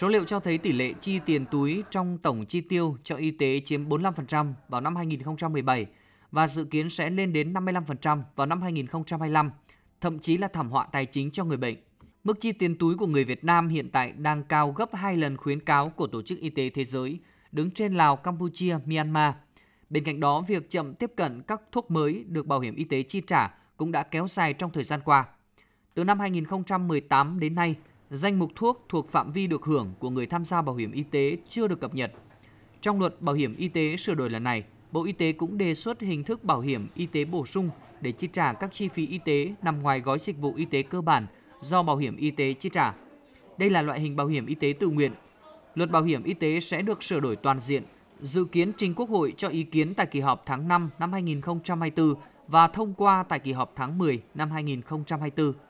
Số liệu cho thấy tỷ lệ chi tiền túi trong tổng chi tiêu cho y tế chiếm 45% vào năm 2017 và dự kiến sẽ lên đến 55% vào năm 2025, thậm chí là thảm họa tài chính cho người bệnh. Mức chi tiền túi của người Việt Nam hiện tại đang cao gấp 2 lần khuyến cáo của Tổ chức Y tế Thế giới, đứng trên Lào, Campuchia, Myanmar. Bên cạnh đó, việc chậm tiếp cận các thuốc mới được bảo hiểm y tế chi trả cũng đã kéo dài trong thời gian qua. Từ năm 2018 đến nay, danh mục thuốc thuộc phạm vi được hưởng của người tham gia bảo hiểm y tế chưa được cập nhật. Trong luật bảo hiểm y tế sửa đổi lần này, Bộ Y tế cũng đề xuất hình thức bảo hiểm y tế bổ sung để chi trả các chi phí y tế nằm ngoài gói dịch vụ y tế cơ bản do bảo hiểm y tế chi trả. Đây là loại hình bảo hiểm y tế tự nguyện. Luật bảo hiểm y tế sẽ được sửa đổi toàn diện, dự kiến trình Quốc hội cho ý kiến tại kỳ họp tháng 5 năm 2024 và thông qua tại kỳ họp tháng 10 năm 2024.